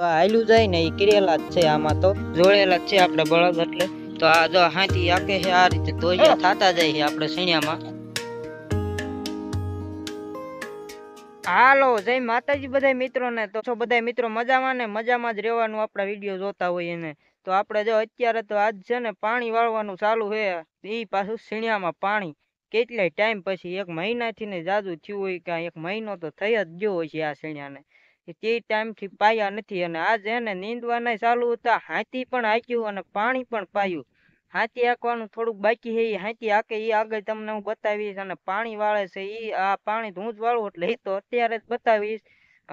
તો હાલ્યું જાય ને એ કરેલા જ છે આમાં તો જોડેલા જ છે આપણે બળદ એટલે તો આ જો હાથી આપે છે આ રીતે તોય થતા જાય છે આપણે સીણિયામાં હાલો જય માતાજી બધા મિત્રોને તો છો બધા મિત્રો મજામાં ને મજામાં જ રહેવાનું આપણા વિડીયો જોતા હોય એને તો આપણે જો અત્યારે તો આજ છે ને પાણી વાળવાનું ચાલુ છે એ પાછું સીણિયામાં પાણી કેટલાય ટાઈમ પછી એક મહિનાથી ને જાજુ થયું હોય કે એક મહિનો તો થઈ જ ગયો હોય છે આ સીણિયાને કે તે ટાઈમથી પાયા નથી અને આજે એને નીંદવાના ચાલુ હતા હાથી પણ હાંક્યું અને પાણી પણ પાયું હાથી હાંકવાનું થોડુંક બાકી છે એ હાથી હાંકે એ આગળ તમને હું બતાવીશ અને પાણી વાળે છે એ આ પાણી ધૂંધ વાળું એટલે એ તો અત્યારે જ બતાવીશ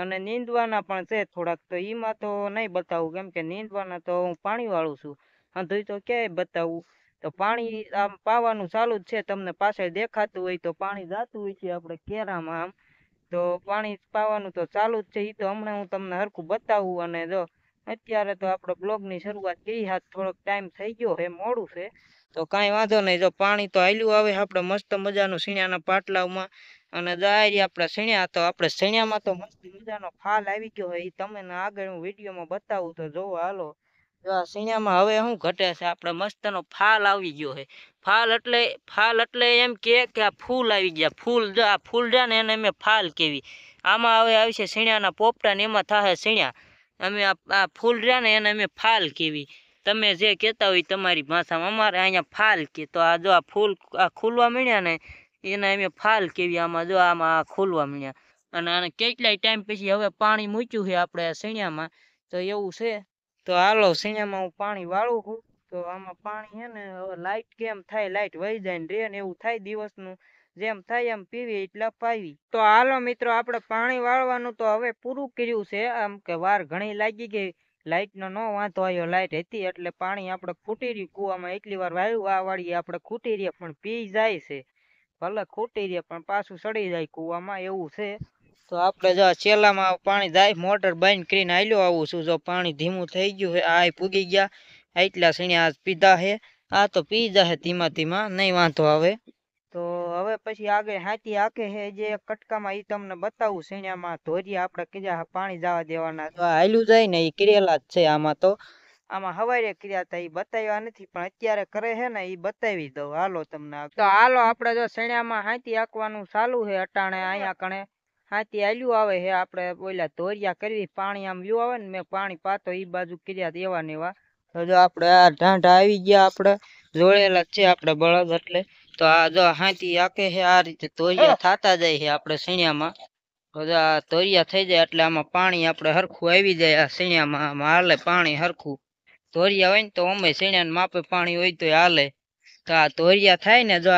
અને નીંદવાના પણ છે થોડાક તો એમાં તો નહીં બતાવું કેમ કે નીંદવાના તો હું પાણીવાળું વાળું છું અંધું તો ક્યાંય બતાવું તો પાણી આમ પાવાનું ચાલુ જ છે તમને પાછળ દેખાતું હોય તો પાણી જાતું હોય છે આપણે કેરામાં આમ તો પાણી પાવાનું તો ચાલુ જ છે એ તો હમણાં હું તમને સરખું બતાવું અને જો અત્યારે તો આપણો બ્લોગની શરૂઆત કરી હાથ થોડોક ટાઈમ થઈ ગયો હે મોડું છે તો કાંઈ વાંધો નહીં જો પાણી તો હાલ્યું આવે આપણે મસ્ત મજાનું સીણ્યાના પાટલાઓમાં અને દાયરી આપણે સીણ્યા તો આપણે સીણ્યામાં તો મસ્ત મજાનો ફાલ આવી ગયો હોય એ તમને આગળ હું વિડીયોમાં બતાવું તો જોવો હાલો જો આ સીણામાં હવે શું ઘટે છે આપણે મસ્તનો ફાલ આવી ગયો છે ફાલ એટલે ફાલ એટલે એમ કે આ ફૂલ આવી ગયા ફૂલ જો આ ફૂલ છે ને એને અમે ફાલ કહેવી આમાં હવે આવી છે સીણાના પોપટા ને એમાં થાય સીણા અમે આ ફૂલ રહ્યા ને એને અમે ફાલ કહેવી તમે જે કહેતા હોય તમારી ભાષામાં અમારે અહીંયા ફાલ કે તો આ જો આ ફૂલ આ ખુલવા મળ્યા ને એને અમે ફાલ કહેવી આમાં જો આમાં આ ખુલવા મળ્યા અને આને કેટલાય ટાઈમ પછી હવે પાણી મૂક્યું છે આપણે આ તો એવું છે તો હાલો સિનેમા હું પાણી વાળું છું તો આમાં પાણી હે ને લાઈટ કેમ થાય લાઇટ વહી જાય ને રે ને એવું થાય દિવસનું જેમ થાય એમ પીવી એટલા પાવી તો હાલો મિત્રો આપણે પાણી વાળવાનું તો હવે પૂરું કર્યું છે આમ કે વાર ઘણી લાગી ગઈ લાઇટનો ન વાંધો આવ્યો લાઇટ હતી એટલે પાણી આપણે ખૂટી રહ્યું કૂવામાં એટલી વાર વાયુ આ વાળી આપણે ખૂટી રહ્યા પણ પી જાય છે ભલે ખૂટી રહ્યા પણ પાછું સડી જાય કૂવામાં એવું છે તો આપણે જો ચેલામાં પાણી જાય મોટર બંધ કરીને હાલ્યો આવું છું જો પાણી ધીમું થઈ ગયું છે આ પૂગી ગયા એટલા સીણે આ પીધા છે આ તો પી જશે ધીમા ધીમા નહીં વાંધો આવે તો હવે પછી આગળ હાથી આકે છે જે કટકામાં એ તમને બતાવું સીણામાં ધોરી આપણે કીધા પાણી જવા દેવાના હાલ્યું જાય ને એ કરેલા જ છે આમાં તો આમાં હવારે કર્યા થાય એ બતાવ્યા નથી પણ અત્યારે કરે છે ને એ બતાવી દઉં હાલો તમને તો હાલો આપણે જો શેણામાં હાથી આંકવાનું ચાલુ છે અટાણે અહીંયા કણે હાથી હાલ્યું આવે હે આપણે ઓલા ધોરિયા કરવી પાણી આમ લ્યું આવે ને મેં પાણી પાતો એ બાજુ કર્યા એવા ને એવા જો આપણે આ ઢાંઢા આવી ગયા આપણે જોડેલા છે આપણે બળદ એટલે તો આ જો હાથી આકે હે આ રીતે ધોરિયા થતા જાય છે આપણે સીણિયામાં તો આ ધોરિયા થઈ જાય એટલે આમાં પાણી આપણે હરખું આવી જાય આ સીણિયામાં આમાં હાલે પાણી હરખું ધોરિયા હોય ને તો અમે સીણિયાને માપે પાણી હોય તો હાલે તો આ ધોરિયા થાય ને જો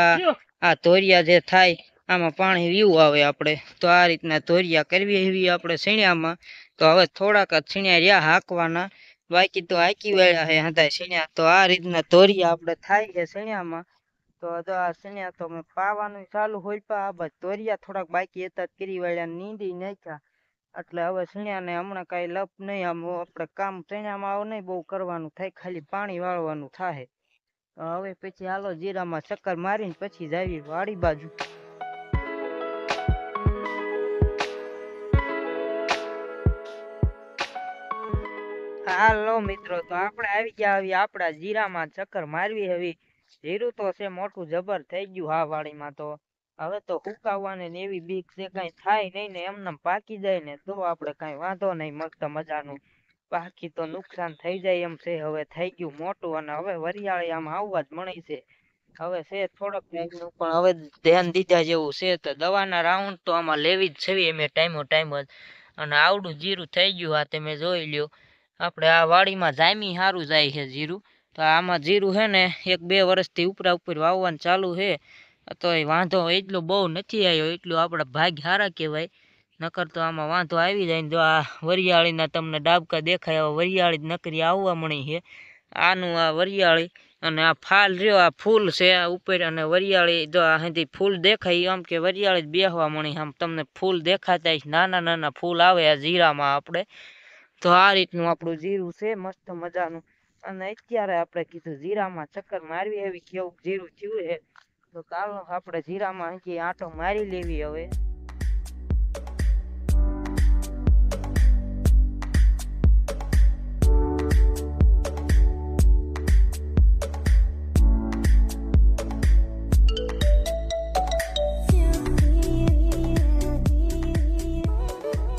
આ ધોરિયા જે થાય આમાં પાણી વ્યૂ આવે આપણે તો આ રીતના ધોરિયા કરવી એવી આપણે સીણ્યામાં તો હવે થોડાક જ સીણ્યા રહ્યા હાંકવાના બાકી તો હાંકી વેળા હે હતા સીણ્યા તો આ રીતના ધોરિયા આપણે થાય છે સીણ્યામાં તો જો આ સીણ્યા તો મેં પાવાનું ચાલુ હોય પણ આ બધા ધોરિયા થોડાક બાકી હતા કરી વેળા નીંદી નાખ્યા એટલે હવે સીણ્યાને હમણાં કાંઈ લપ નહીં આમ આપણે કામ સીણ્યામાં આવું નહીં બહુ કરવાનું થાય ખાલી પાણી વાળવાનું થાય હવે પછી હાલો જીરામાં ચક્કર મારીને પછી જાવી વાડી બાજુ હાલો મિત્રો તો આપણે આવી ગયા હવે આપણા જીરામાં ચક્કર મારવી હવે જીરું તો છે મોટું જબર થઈ ગયું હા વાડીમાં તો હવે તો હુકાવવાની એવી બીક છે કઈ થાય નહીં ને એમને પાકી જાય ને તો આપણે કઈ વાંધો નહીં મગતા મજાનું બાકી તો નુકસાન થઈ જાય એમ છે હવે થઈ ગયું મોટું અને હવે વરિયાળી આમ આવવા જ મળી છે હવે છે થોડોક ટાઈમનું પણ હવે ધ્યાન દીધા જેવું છે તો દવાના રાઉન્ડ તો આમાં લેવી જ છે એમ ટાઈમો ટાઈમ જ અને આવડું જીરું થઈ ગયું હા તમે જોઈ લ્યો આપણે આ વાડીમાં જામી સારું જાય છે જીરું તો આમાં જીરું છે ને એક બે વર્ષથી ઉપરા ઉપર વાવવાનું ચાલુ છે તો એ વાંધો એટલો બહુ નથી આવ્યો એટલું આપણે ભાગ સારા કહેવાય નકર તો આમાં વાંધો આવી જાય ને જો આ વરિયાળીના તમને ડાબકા દેખાય એવા વરિયાળી નકરી આવવા મળી છે આનું આ વરિયાળી અને આ ફાલ રહ્યો આ ફૂલ છે આ ઉપર અને વરિયાળી જો આ હજી ફૂલ દેખાય આમ કે વરિયાળી જ બેહવા મળી આમ તમને ફૂલ દેખાતા નાના નાના ફૂલ આવે આ જીરામાં આપણે તો આ રીતનું આપણું જીરું છે મસ્ત મજાનું અને અત્યારે આપણે કીધું જીરામાં ચક્કર મારવી એવી કેવું જીરું થયું છે તો ચાલો આપણે જીરામાં હજી મારી લેવી હવે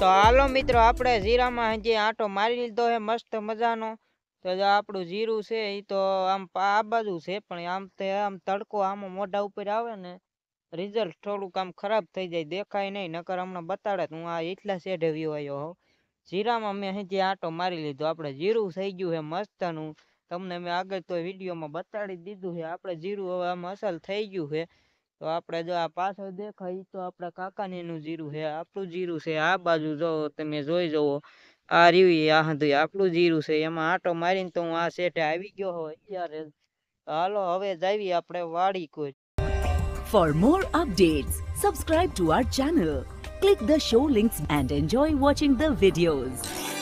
તો હાલો મિત્રો આપણે જીરામાં જે આંટો મારી લીધો છે મસ્ત મજાનો તો જો આપણું જીરું છે એ તો આમ આ બાજુ છે પણ આમ તે આમ તડકો આમ મોઢા ઉપર આવે ને રિઝલ્ટ થોડુંક આમ ખરાબ થઈ જાય દેખાય નહીં નકર હમણાં બતાડે હું આ એટલા શેઢે વ્યૂ આવ્યો હોઉં જીરામાં મેં હજી આંટો મારી લીધો આપણે જીરું થઈ ગયું છે મસ્તનું તમને મેં આગળ તો વિડીયોમાં બતાડી દીધું છે આપણે જીરું હવે આમ અસલ થઈ ગયું છે તો આપણે જો આ પાછળ દેખાય તો આપણા કાકાને એનું જીરું છે આપણું જીરું છે આ બાજુ જો તમે જોઈ જવો આ રહ્યું આ હતું આપણું જીરું છે એમાં આટો મારીને તો હું આ સેટે આવી ગયો હોય ત્યારે હાલો હવે જાવી આપણે વાડી કોઈ for more updates, subscribe to our channel click the show links and enjoy watching the videos